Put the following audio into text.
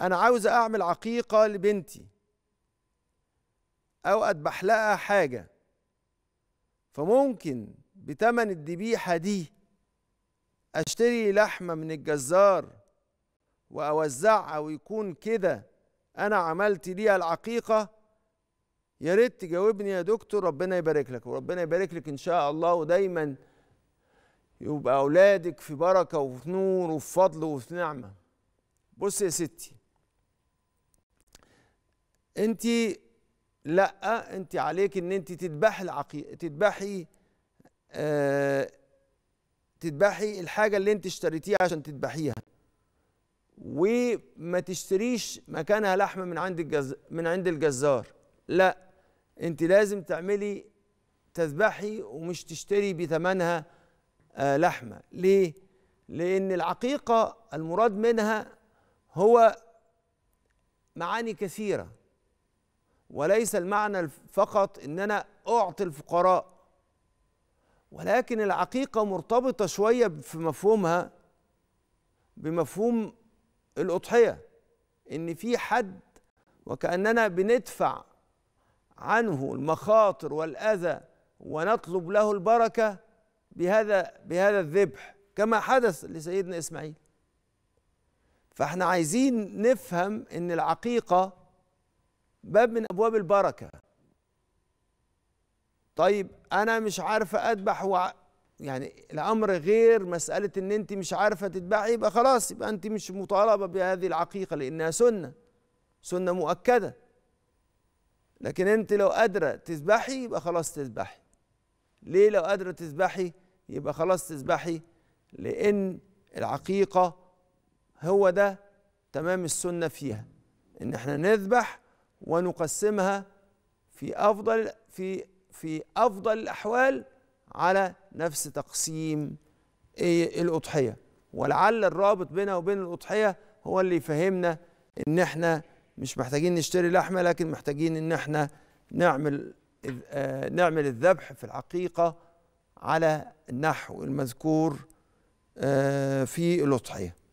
انا عاوز اعمل عقيقه لبنتي او اذبح لها حاجه فممكن بتمن الذبيحه دي اشتري لحمه من الجزار واوزعها ويكون كده انا عملت ليها العقيقه يا ريت تجاوبني يا دكتور ربنا يبارك لك وربنا يبارك لك ان شاء الله ودايما يبقى اولادك في بركه وفي نور وفي فضل وفي نعمه بص يا ستي انت لا انت عليك ان انت تذبحي العقي تذبحي آه تذبحي الحاجه اللي انت اشتريتيها عشان تذبحيها وما تشتريش مكانها لحمه من عند الجز... من عند الجزار لا انت لازم تعملي تذبحي ومش تشتري بثمنها آه لحمه ليه لان العقيقه المراد منها هو معاني كثيره وليس المعنى فقط ان انا اعطي الفقراء ولكن العقيقه مرتبطه شويه في مفهومها بمفهوم الاضحيه ان في حد وكاننا بندفع عنه المخاطر والاذى ونطلب له البركه بهذا بهذا الذبح كما حدث لسيدنا اسماعيل فاحنا عايزين نفهم ان العقيقه باب من ابواب البركه طيب انا مش عارفه اذبح و... يعني الامر غير مساله ان انت مش عارفه تذبحي يبقى خلاص يبقى انت مش مطالبه بهذه العقيقه لانها سنه سنه مؤكده لكن انت لو قادره تذبحي يبقى خلاص تذبحي ليه لو قادره تذبحي يبقى خلاص تذبحي لان العقيقه هو ده تمام السنه فيها ان احنا نذبح ونقسمها في افضل في في افضل الاحوال على نفس تقسيم إيه، الاضحيه ولعل الرابط بينها وبين الاضحيه هو اللي يفهمنا ان احنا مش محتاجين نشتري لحمه لكن محتاجين ان احنا نعمل آه، نعمل الذبح في الحقيقه على النحو المذكور آه، في الاضحيه